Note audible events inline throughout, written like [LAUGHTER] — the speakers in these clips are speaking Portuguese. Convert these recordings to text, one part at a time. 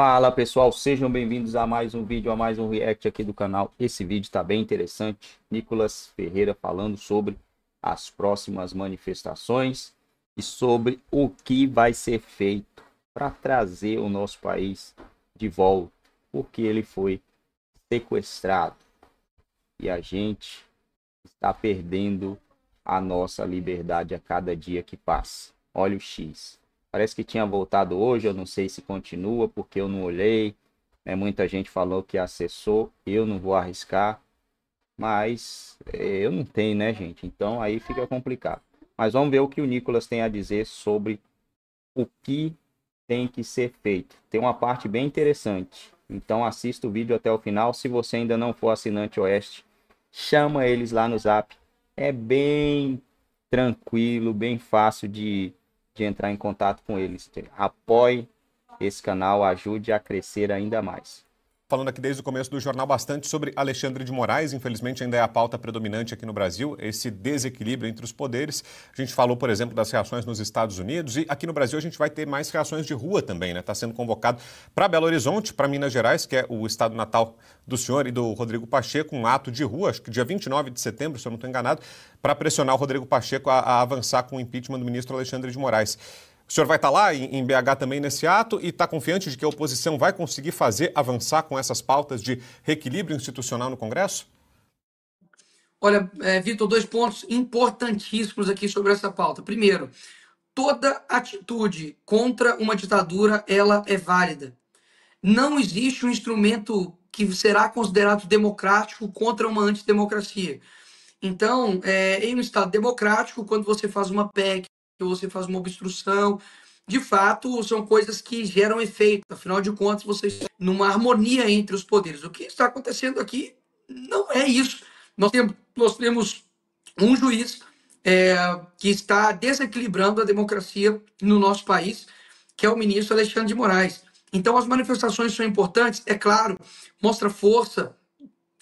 Fala pessoal, sejam bem-vindos a mais um vídeo, a mais um react aqui do canal. Esse vídeo está bem interessante. Nicolas Ferreira falando sobre as próximas manifestações e sobre o que vai ser feito para trazer o nosso país de volta, porque ele foi sequestrado e a gente está perdendo a nossa liberdade a cada dia que passa. Olha o X. Parece que tinha voltado hoje, eu não sei se continua, porque eu não olhei. Né? Muita gente falou que acessou, eu não vou arriscar. Mas é, eu não tenho, né, gente? Então aí fica complicado. Mas vamos ver o que o Nicolas tem a dizer sobre o que tem que ser feito. Tem uma parte bem interessante. Então assista o vídeo até o final. Se você ainda não for assinante Oeste, chama eles lá no Zap. É bem tranquilo, bem fácil de de entrar em contato com eles. Apoie esse canal, ajude a crescer ainda mais falando aqui desde o começo do jornal bastante sobre Alexandre de Moraes. Infelizmente, ainda é a pauta predominante aqui no Brasil, esse desequilíbrio entre os poderes. A gente falou, por exemplo, das reações nos Estados Unidos e aqui no Brasil a gente vai ter mais reações de rua também, né? Está sendo convocado para Belo Horizonte, para Minas Gerais, que é o estado natal do senhor e do Rodrigo Pacheco, um ato de rua, acho que dia 29 de setembro, se eu não estou enganado, para pressionar o Rodrigo Pacheco a, a avançar com o impeachment do ministro Alexandre de Moraes. O senhor vai estar tá lá em BH também nesse ato e está confiante de que a oposição vai conseguir fazer avançar com essas pautas de reequilíbrio institucional no Congresso? Olha, é, Vitor, dois pontos importantíssimos aqui sobre essa pauta. Primeiro, toda atitude contra uma ditadura ela é válida. Não existe um instrumento que será considerado democrático contra uma antidemocracia. Então, é, em um Estado democrático, quando você faz uma PEC, que você faz uma obstrução. De fato, são coisas que geram efeito. Afinal de contas, você está numa harmonia entre os poderes. O que está acontecendo aqui não é isso. Nós temos, nós temos um juiz é, que está desequilibrando a democracia no nosso país, que é o ministro Alexandre de Moraes. Então, as manifestações são importantes, é claro, mostra força,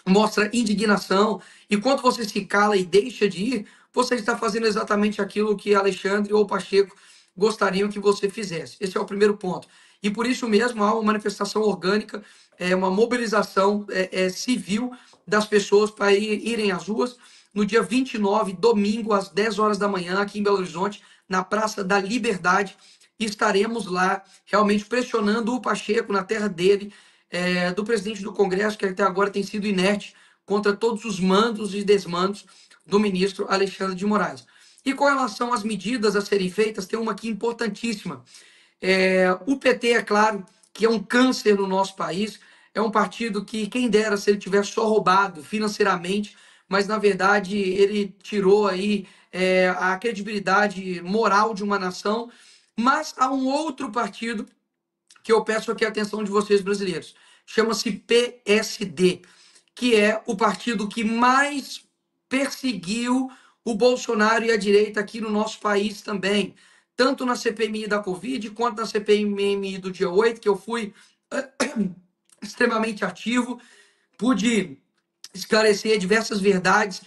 mostra indignação, e quando você se cala e deixa de ir, você está fazendo exatamente aquilo que Alexandre ou Pacheco gostariam que você fizesse. Esse é o primeiro ponto. E por isso mesmo há uma manifestação orgânica, é, uma mobilização é, é, civil das pessoas para irem às ruas no dia 29, domingo, às 10 horas da manhã, aqui em Belo Horizonte, na Praça da Liberdade. Estaremos lá realmente pressionando o Pacheco na terra dele, é, do presidente do Congresso, que até agora tem sido inerte contra todos os mandos e desmandos do ministro Alexandre de Moraes. E com relação às medidas a serem feitas, tem uma aqui importantíssima. É, o PT, é claro, que é um câncer no nosso país, é um partido que, quem dera se ele tivesse só roubado financeiramente, mas na verdade ele tirou aí é, a credibilidade moral de uma nação. Mas há um outro partido que eu peço aqui a atenção de vocês brasileiros, chama-se PSD, que é o partido que mais perseguiu o Bolsonaro e a direita aqui no nosso país também. Tanto na CPMI da Covid quanto na CPMI do dia 8, que eu fui [COUGHS] extremamente ativo, pude esclarecer diversas verdades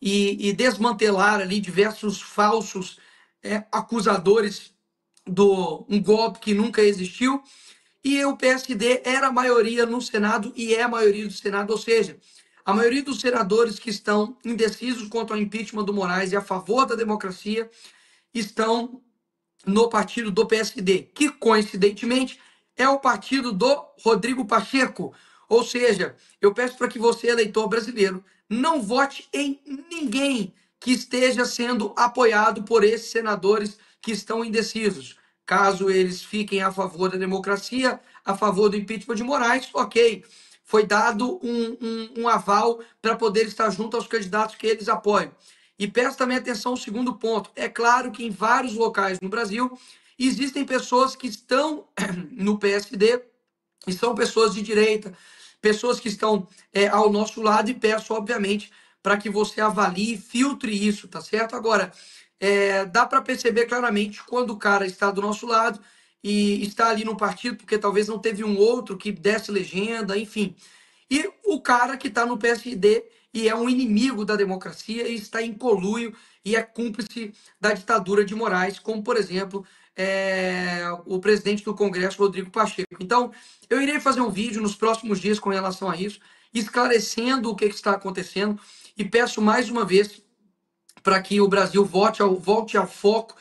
e, e desmantelar ali diversos falsos é, acusadores do um golpe que nunca existiu. E o PSD era a maioria no Senado e é a maioria do Senado, ou seja, a maioria dos senadores que estão indecisos quanto ao impeachment do Moraes e a favor da democracia estão no partido do PSD, que coincidentemente é o partido do Rodrigo Pacheco. Ou seja, eu peço para que você, eleitor brasileiro, não vote em ninguém que esteja sendo apoiado por esses senadores que estão indecisos. Caso eles fiquem a favor da democracia, a favor do impeachment de Moraes, ok foi dado um, um, um aval para poder estar junto aos candidatos que eles apoiam. E peço também atenção ao segundo ponto. É claro que em vários locais no Brasil existem pessoas que estão [CLEARS THROAT] no PSD e são pessoas de direita, pessoas que estão é, ao nosso lado e peço, obviamente, para que você avalie, filtre isso, tá certo? Agora, é, dá para perceber claramente quando o cara está do nosso lado e está ali no partido porque talvez não teve um outro que desse legenda, enfim. E o cara que está no PSD e é um inimigo da democracia e está em colúrio e é cúmplice da ditadura de Moraes, como, por exemplo, é, o presidente do Congresso, Rodrigo Pacheco. Então, eu irei fazer um vídeo nos próximos dias com relação a isso, esclarecendo o que, que está acontecendo e peço mais uma vez para que o Brasil volte ao, volte ao foco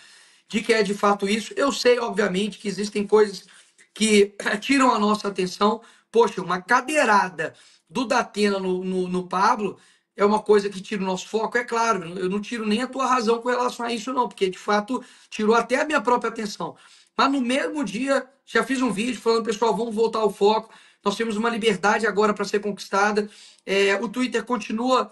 de que é de fato isso. Eu sei, obviamente, que existem coisas que [CLEARS THROAT] tiram a nossa atenção. Poxa, uma cadeirada do Datena no, no, no Pablo é uma coisa que tira o nosso foco, é claro. Eu não tiro nem a tua razão com relação a isso, não, porque de fato tirou até a minha própria atenção. Mas no mesmo dia, já fiz um vídeo falando, pessoal, vamos voltar ao foco. Nós temos uma liberdade agora para ser conquistada. É, o Twitter continua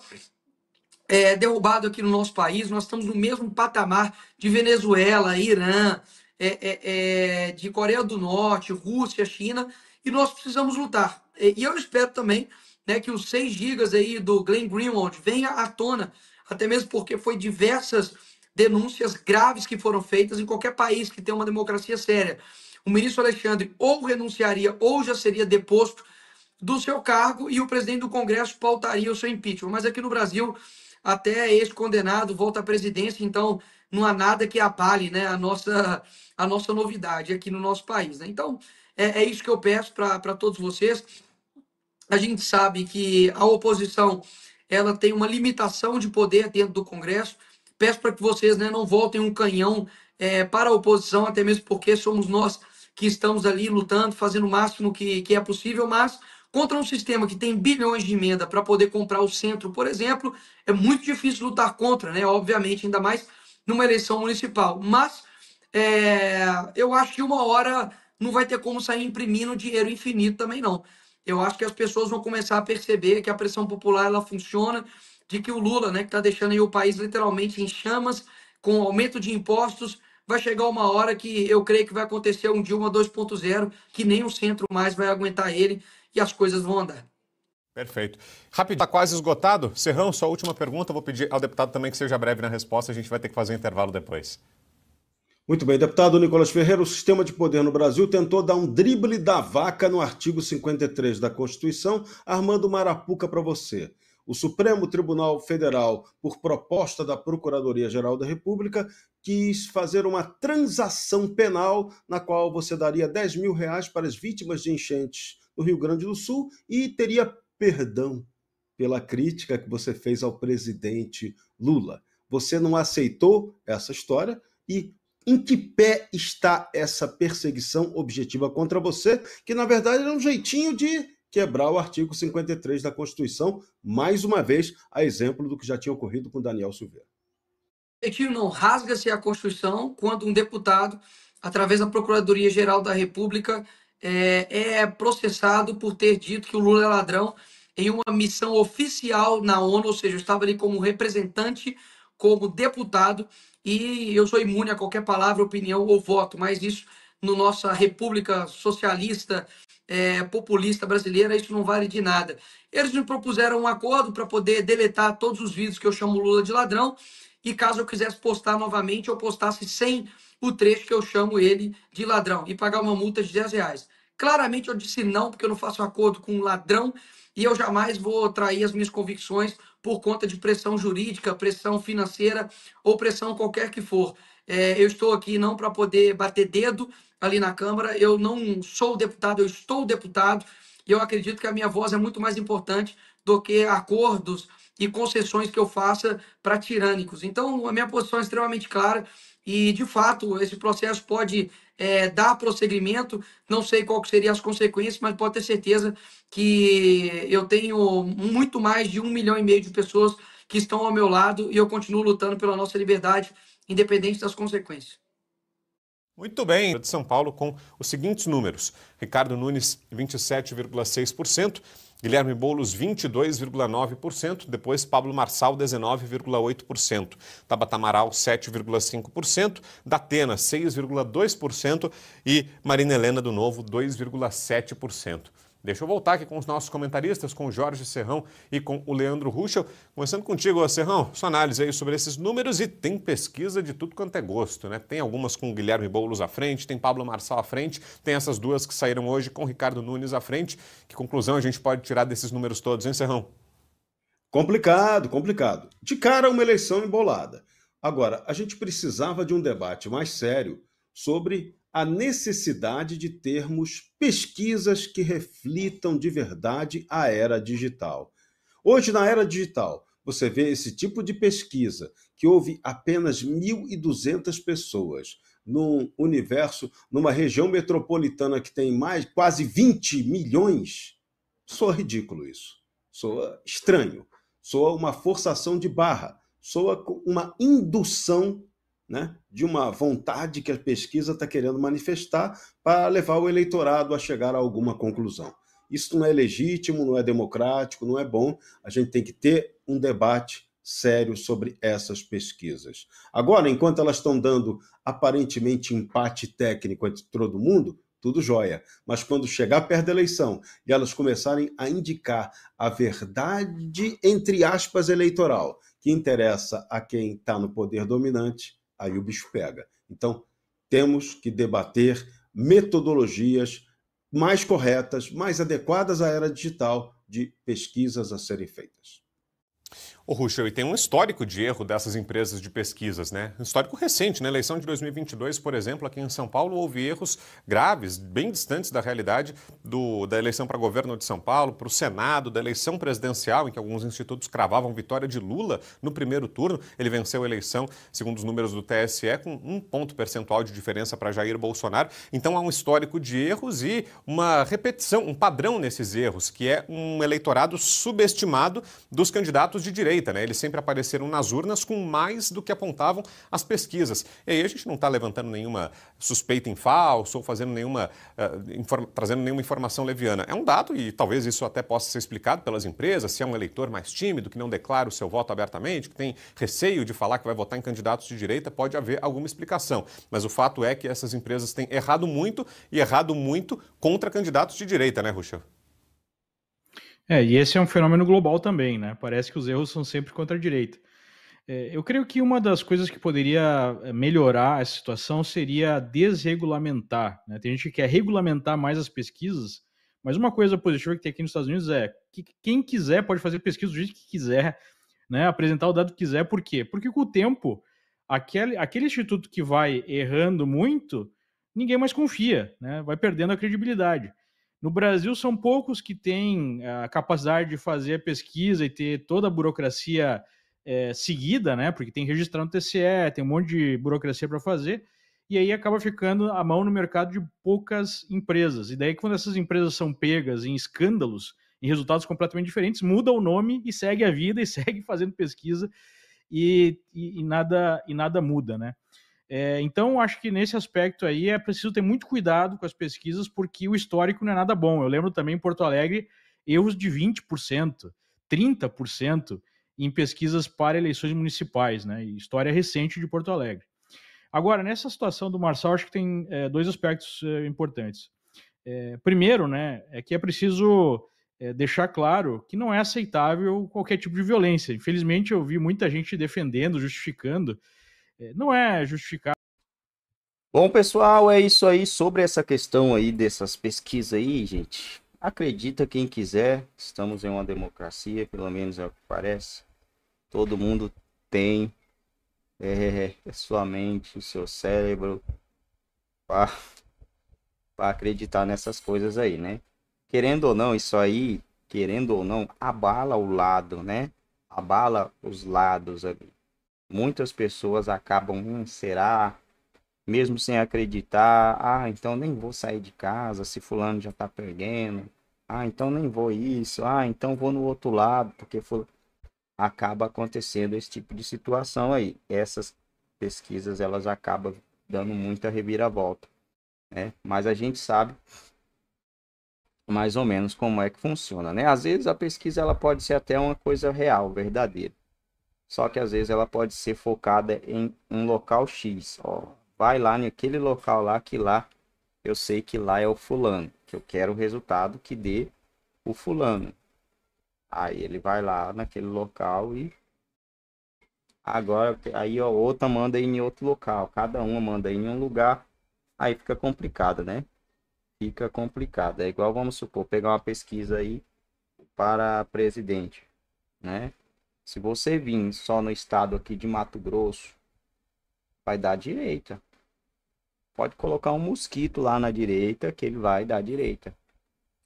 é, derrubado aqui no nosso país, nós estamos no mesmo patamar de Venezuela, Irã, é, é, é de Coreia do Norte, Rússia, China, e nós precisamos lutar. E eu espero também né, que os 6 gigas aí do Glenn Greenwald venha à tona, até mesmo porque foi diversas denúncias graves que foram feitas em qualquer país que tem uma democracia séria. O ministro Alexandre ou renunciaria ou já seria deposto do seu cargo e o presidente do Congresso pautaria o seu impeachment. Mas aqui no Brasil até este condenado volta à presidência, então não há nada que apale né, a, nossa, a nossa novidade aqui no nosso país. Né? Então, é, é isso que eu peço para todos vocês. A gente sabe que a oposição ela tem uma limitação de poder dentro do Congresso. Peço para que vocês né, não voltem um canhão é, para a oposição, até mesmo porque somos nós que estamos ali lutando, fazendo o máximo que, que é possível, mas Contra um sistema que tem bilhões de emenda para poder comprar o centro, por exemplo, é muito difícil lutar contra, né? Obviamente, ainda mais numa eleição municipal. Mas é, eu acho que uma hora não vai ter como sair imprimindo dinheiro infinito também, não. Eu acho que as pessoas vão começar a perceber que a pressão popular ela funciona, de que o Lula, né, que está deixando aí o país literalmente em chamas, com aumento de impostos, vai chegar uma hora que eu creio que vai acontecer um Dilma 2.0, que nem o centro mais vai aguentar ele e as coisas vão andar. Perfeito. Rápido, está quase esgotado. Serrão, sua última pergunta. Vou pedir ao deputado também que seja breve na resposta. A gente vai ter que fazer um intervalo depois. Muito bem, deputado Nicolas Ferreira, o sistema de poder no Brasil tentou dar um drible da vaca no artigo 53 da Constituição, armando marapuca para você. O Supremo Tribunal Federal, por proposta da Procuradoria-Geral da República, quis fazer uma transação penal na qual você daria 10 mil reais para as vítimas de enchentes no Rio Grande do Sul e teria perdão pela crítica que você fez ao presidente Lula. Você não aceitou essa história e em que pé está essa perseguição objetiva contra você, que na verdade era é um jeitinho de quebrar o artigo 53 da Constituição, mais uma vez, a exemplo do que já tinha ocorrido com Daniel Silveira que não rasga-se a Constituição quando um deputado, através da Procuradoria-Geral da República, é, é, processado por ter dito que o Lula é ladrão em uma missão oficial na ONU, ou seja, eu estava ali como representante, como deputado, e eu sou imune a qualquer palavra, opinião ou voto, mas isso, no nossa república socialista, é, populista brasileira, isso não vale de nada. Eles me propuseram um acordo para poder deletar todos os vídeos que eu chamo Lula de ladrão, e caso eu quisesse postar novamente, eu postasse sem o trecho que eu chamo ele de ladrão e pagar uma multa de 10 reais. Claramente eu disse não, porque eu não faço acordo com um ladrão e eu jamais vou trair as minhas convicções por conta de pressão jurídica, pressão financeira ou pressão qualquer que for. É, eu estou aqui não para poder bater dedo ali na Câmara, eu não sou deputado, eu estou deputado e eu acredito que a minha voz é muito mais importante do que acordos e concessões que eu faça para tirânicos. Então, a minha posição é extremamente clara e, de fato, esse processo pode é, dar prosseguimento. Não sei qual seriam as consequências, mas pode ter certeza que eu tenho muito mais de um milhão e meio de pessoas que estão ao meu lado e eu continuo lutando pela nossa liberdade, independente das consequências. Muito bem, de São Paulo com os seguintes números: Ricardo Nunes, 27,6%. Guilherme Boulos, 22,9%. Depois, Pablo Marçal, 19,8%. Tabata Amaral, 7,5%. Datena, 6,2%. E Marina Helena do Novo, 2,7%. Deixa eu voltar aqui com os nossos comentaristas, com o Jorge Serrão e com o Leandro Ruschel. Começando contigo, Serrão, sua análise aí sobre esses números e tem pesquisa de tudo quanto é gosto, né? Tem algumas com Guilherme Boulos à frente, tem Pablo Marçal à frente, tem essas duas que saíram hoje com Ricardo Nunes à frente. Que conclusão a gente pode tirar desses números todos, hein, Serrão? Complicado, complicado. De cara, uma eleição embolada. Agora, a gente precisava de um debate mais sério sobre a necessidade de termos pesquisas que reflitam de verdade a era digital. Hoje, na era digital, você vê esse tipo de pesquisa, que houve apenas 1.200 pessoas num universo, numa região metropolitana que tem mais quase 20 milhões. Soa ridículo isso. Soa estranho. Soa uma forçação de barra. Soa uma indução né, de uma vontade que a pesquisa está querendo manifestar para levar o eleitorado a chegar a alguma conclusão. Isso não é legítimo, não é democrático, não é bom. A gente tem que ter um debate sério sobre essas pesquisas. Agora, enquanto elas estão dando aparentemente empate técnico entre todo mundo, tudo jóia. Mas quando chegar perto da eleição e elas começarem a indicar a verdade, entre aspas, eleitoral, que interessa a quem está no poder dominante, aí o bicho pega. Então, temos que debater metodologias mais corretas, mais adequadas à era digital de pesquisas a serem feitas. O Ruschel, e tem um histórico de erro dessas empresas de pesquisas, né? Um histórico recente, na né? eleição de 2022, por exemplo, aqui em São Paulo houve erros graves, bem distantes da realidade do, da eleição para governo de São Paulo, para o Senado, da eleição presidencial, em que alguns institutos cravavam vitória de Lula no primeiro turno. Ele venceu a eleição, segundo os números do TSE, com um ponto percentual de diferença para Jair Bolsonaro. Então há um histórico de erros e uma repetição, um padrão nesses erros, que é um eleitorado subestimado dos candidatos de direita direita, né? Eles sempre apareceram nas urnas com mais do que apontavam as pesquisas. E aí a gente não está levantando nenhuma suspeita em falso ou fazendo nenhuma, uh, trazendo nenhuma informação leviana. É um dado e talvez isso até possa ser explicado pelas empresas, se é um eleitor mais tímido, que não declara o seu voto abertamente, que tem receio de falar que vai votar em candidatos de direita, pode haver alguma explicação. Mas o fato é que essas empresas têm errado muito e errado muito contra candidatos de direita, né, Ruxa? É, e esse é um fenômeno global também, né? Parece que os erros são sempre contra a direita. É, eu creio que uma das coisas que poderia é, melhorar a situação seria desregulamentar. Né? Tem gente que quer regulamentar mais as pesquisas, mas uma coisa positiva que tem aqui nos Estados Unidos é que quem quiser pode fazer pesquisa do jeito que quiser, né? apresentar o dado que quiser. Por quê? Porque com o tempo, aquele, aquele instituto que vai errando muito, ninguém mais confia, né? vai perdendo a credibilidade. No Brasil, são poucos que têm eh, a capacidade de fazer a pesquisa e ter toda a burocracia é, seguida, né? Porque tem que registrar no TCE, tem um monte de burocracia para fazer, e aí acaba ficando a mão no mercado de poucas empresas. E daí, quando essas empresas são pegas em escândalos, em resultados completamente diferentes, muda o nome e segue a vida e [LAUGHS] segue fazendo pesquisa e, e, e nada, e nada muda, né? É, então, acho que nesse aspecto aí é preciso ter muito cuidado com as pesquisas, porque o histórico não é nada bom. Eu lembro também em Porto Alegre erros de 20%, 30% em pesquisas para eleições municipais, né? História recente de Porto Alegre. Agora, nessa situação do Marçal, acho que tem é, dois aspectos é, importantes. É, primeiro, né, é que é preciso é, deixar claro que não é aceitável qualquer tipo de violência. Infelizmente, eu vi muita gente defendendo, justificando é, não é justificado. Bom, pessoal, é isso aí sobre essa questão aí dessas pesquisas aí, gente. Acredita quem quiser, estamos em uma democracia, pelo menos é o que parece. Todo mundo tem é, é sua mente, o seu cérebro para acreditar nessas coisas aí, né? Querendo ou não, isso aí, querendo ou não, abala o lado, né? Abala os lados ali muitas pessoas acabam, hum, será? Mesmo sem acreditar, ah, então nem vou sair de casa se fulano já tá perdendo. Ah, então nem vou isso. Ah, então vou no outro lado, porque ful... acaba acontecendo esse tipo de situação aí. Essas pesquisas elas acabam dando muita reviravolta, né? Mas a gente sabe mais ou menos como é que funciona, né? Às vezes a pesquisa ela pode ser até uma coisa real, verdadeira, só que às vezes ela pode ser focada em um local X. Ó, vai lá naquele local lá que lá eu sei que lá é o fulano, que eu quero o resultado que dê o fulano. Aí ele vai lá naquele local e agora aí ó, outra manda em outro local, cada uma manda em um lugar, aí fica complicado, né? Fica complicado. É igual vamos supor pegar uma pesquisa aí para presidente, né? Se você vir só no estado aqui de Mato Grosso, vai dar direita. Pode colocar um mosquito lá na direita que ele vai dar direita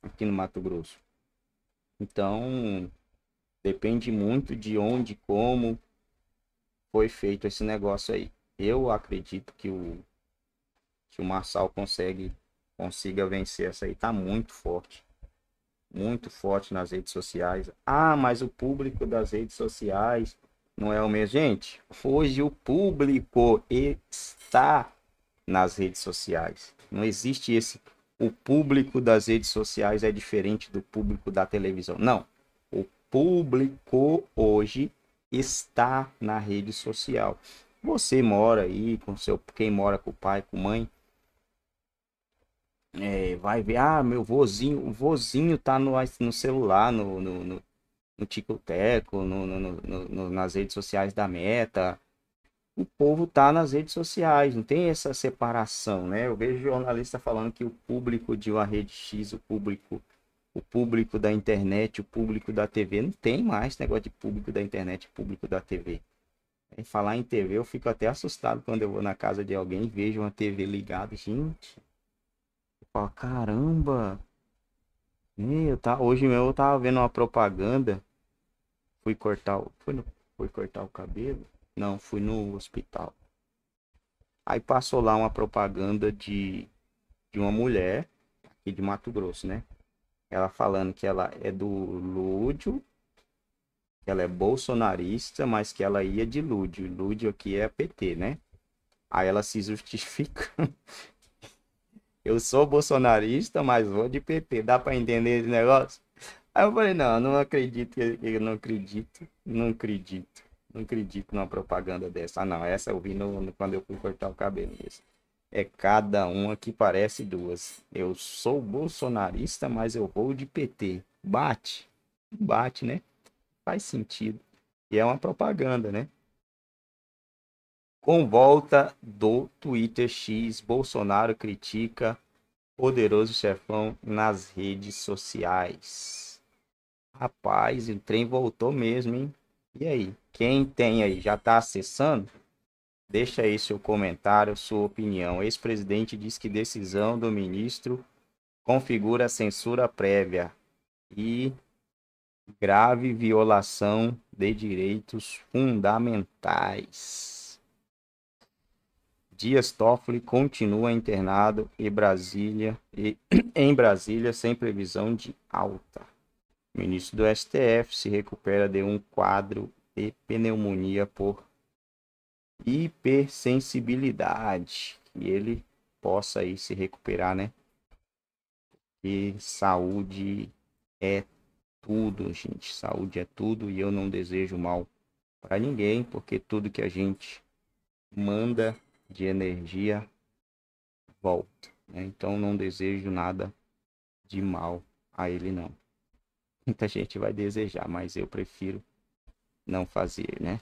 aqui no Mato Grosso. Então, depende muito de onde, como foi feito esse negócio aí. Eu acredito que o que o Marçal consegue consiga vencer essa aí, tá muito forte muito forte nas redes sociais. Ah, mas o público das redes sociais não é o mesmo. Gente, hoje o público está nas redes sociais. Não existe esse. O público das redes sociais é diferente do público da televisão. Não. O público hoje está na rede social. Você mora aí com seu, quem mora com o pai, com mãe, é, vai ver, ah, meu vozinho, o vozinho tá no, no celular, no, no, no, no no, no, no, no, nas redes sociais da meta. O povo tá nas redes sociais, não tem essa separação, né? Eu vejo jornalista falando que o público de uma rede X, o público o público da internet, o público da TV, não tem mais negócio de público da internet, público da TV. E falar em TV, eu fico até assustado quando eu vou na casa de alguém e vejo uma TV ligada, gente. Fala, caramba! Eu tá, hoje mesmo eu tava vendo uma propaganda. Fui cortar o. Fui, no, fui cortar o cabelo? Não, fui no hospital. Aí passou lá uma propaganda de, de uma mulher aqui de Mato Grosso, né? Ela falando que ela é do Lúdio, que ela é bolsonarista, mas que ela ia de Lúdio. Lúdio aqui é PT, né? Aí ela se justifica [LAUGHS] Eu sou bolsonarista, mas vou de PT. Dá para entender esse negócio? Aí eu falei, não, não acredito, eu não acredito, não acredito, não acredito numa propaganda dessa. Ah, não, essa eu vi no, no quando eu fui cortar o cabelo mesmo. É cada uma que parece duas. Eu sou bolsonarista, mas eu vou de PT. Bate, bate, né? Faz sentido. E é uma propaganda, né? com volta do Twitter X, Bolsonaro critica poderoso chefão nas redes sociais. Rapaz, o trem voltou mesmo, hein? E aí, quem tem aí, já tá acessando? Deixa aí seu comentário, sua opinião. Ex-presidente diz que decisão do ministro configura censura prévia e grave violação de direitos fundamentais. Dias Toffoli continua internado em Brasília, e, [CLEARS THROAT] em Brasília sem previsão de alta. O ministro do STF se recupera de um quadro de pneumonia por hipersensibilidade. Que ele possa aí se recuperar, né? E saúde é tudo, gente. Saúde é tudo e eu não desejo mal para ninguém, porque tudo que a gente manda de energia volta. Né? Então não desejo nada de mal a ele não. [LAUGHS] Muita gente vai desejar, mas eu prefiro não fazer, né?